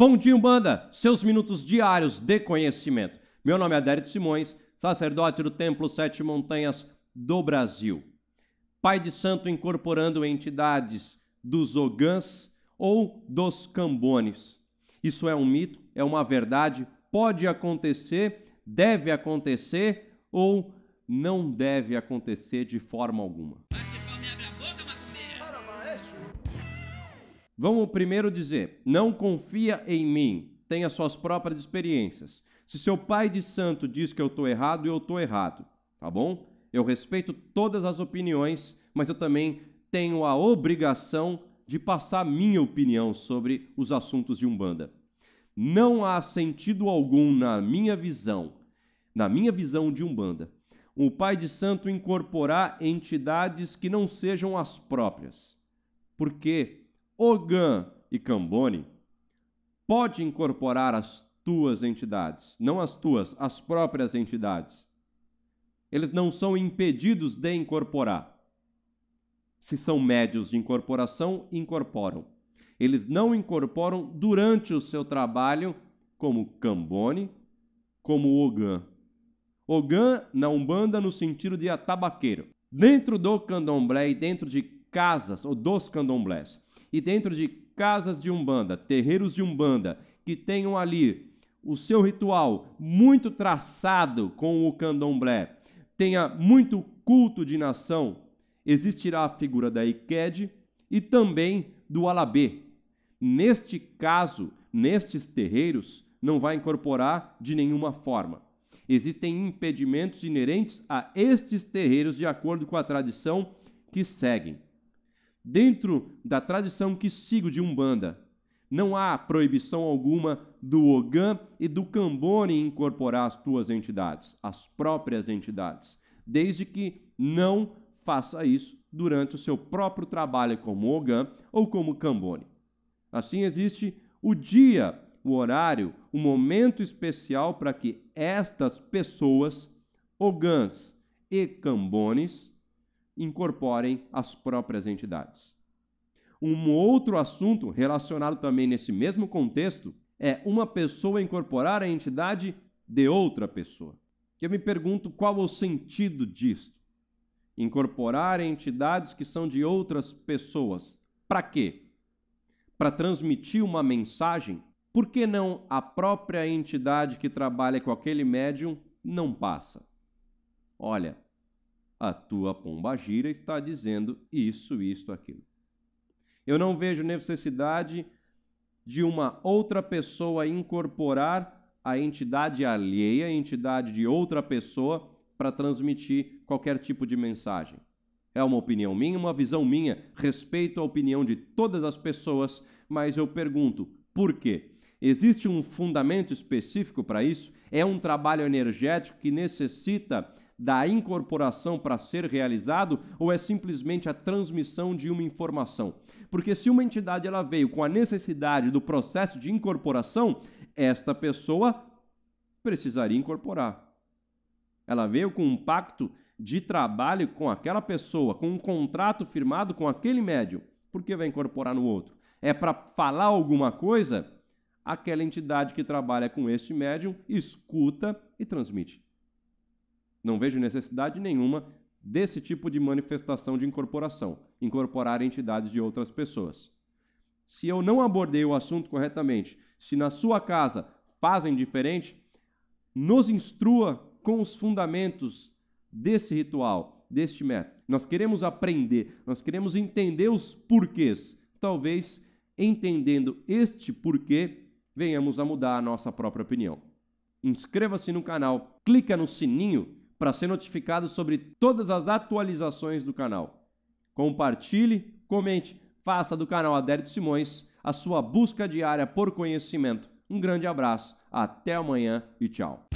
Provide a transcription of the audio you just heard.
Bom dia, Umbanda! Seus minutos diários de conhecimento. Meu nome é Adérito Simões, sacerdote do Templo Sete Montanhas do Brasil. Pai de santo incorporando entidades dos Ogãs ou dos Cambones. Isso é um mito, é uma verdade, pode acontecer, deve acontecer ou não deve acontecer de forma alguma. Vamos primeiro dizer: não confia em mim, tenha suas próprias experiências. Se seu pai de santo diz que eu estou errado, eu estou errado, tá bom? Eu respeito todas as opiniões, mas eu também tenho a obrigação de passar minha opinião sobre os assuntos de Umbanda. Não há sentido algum na minha visão, na minha visão de Umbanda, o pai de santo incorporar entidades que não sejam as próprias. Por quê? Ogan e Cambone, pode incorporar as tuas entidades, não as tuas, as próprias entidades. Eles não são impedidos de incorporar. Se são médios de incorporação, incorporam. Eles não incorporam durante o seu trabalho, como Cambone, como Ogan. Ogan na Umbanda no sentido de atabaqueiro. Dentro do candomblé e dentro de casas ou dos candomblés, e dentro de casas de umbanda, terreiros de umbanda, que tenham ali o seu ritual muito traçado com o candomblé, tenha muito culto de nação, existirá a figura da Iked e também do Alabê. Neste caso, nestes terreiros, não vai incorporar de nenhuma forma. Existem impedimentos inerentes a estes terreiros de acordo com a tradição que seguem dentro da tradição que sigo de Umbanda. Não há proibição alguma do Ogã e do Cambone incorporar as tuas entidades, as próprias entidades, desde que não faça isso durante o seu próprio trabalho como Ogã ou como Cambone. Assim existe o dia, o horário, o momento especial para que estas pessoas, Ogãs e Cambones, incorporem as próprias entidades. Um outro assunto relacionado também nesse mesmo contexto é uma pessoa incorporar a entidade de outra pessoa. Eu me pergunto qual o sentido disto. Incorporar entidades que são de outras pessoas. Para quê? Para transmitir uma mensagem? Por que não a própria entidade que trabalha com aquele médium não passa? Olha, a tua pomba gira está dizendo isso, isto, aquilo. Eu não vejo necessidade de uma outra pessoa incorporar a entidade alheia, a entidade de outra pessoa, para transmitir qualquer tipo de mensagem. É uma opinião minha, uma visão minha, respeito a opinião de todas as pessoas, mas eu pergunto, por quê? Existe um fundamento específico para isso? É um trabalho energético que necessita da incorporação para ser realizado ou é simplesmente a transmissão de uma informação? Porque se uma entidade ela veio com a necessidade do processo de incorporação, esta pessoa precisaria incorporar. Ela veio com um pacto de trabalho com aquela pessoa, com um contrato firmado com aquele médium. Por que vai incorporar no outro? É para falar alguma coisa? Aquela entidade que trabalha com este médium escuta e transmite. Não vejo necessidade nenhuma desse tipo de manifestação de incorporação, incorporar entidades de outras pessoas. Se eu não abordei o assunto corretamente, se na sua casa fazem diferente, nos instrua com os fundamentos desse ritual, deste método. Nós queremos aprender, nós queremos entender os porquês. Talvez entendendo este porquê, venhamos a mudar a nossa própria opinião. Inscreva-se no canal, clica no sininho para ser notificado sobre todas as atualizações do canal. Compartilhe, comente, faça do canal Adérito Simões a sua busca diária por conhecimento. Um grande abraço, até amanhã e tchau.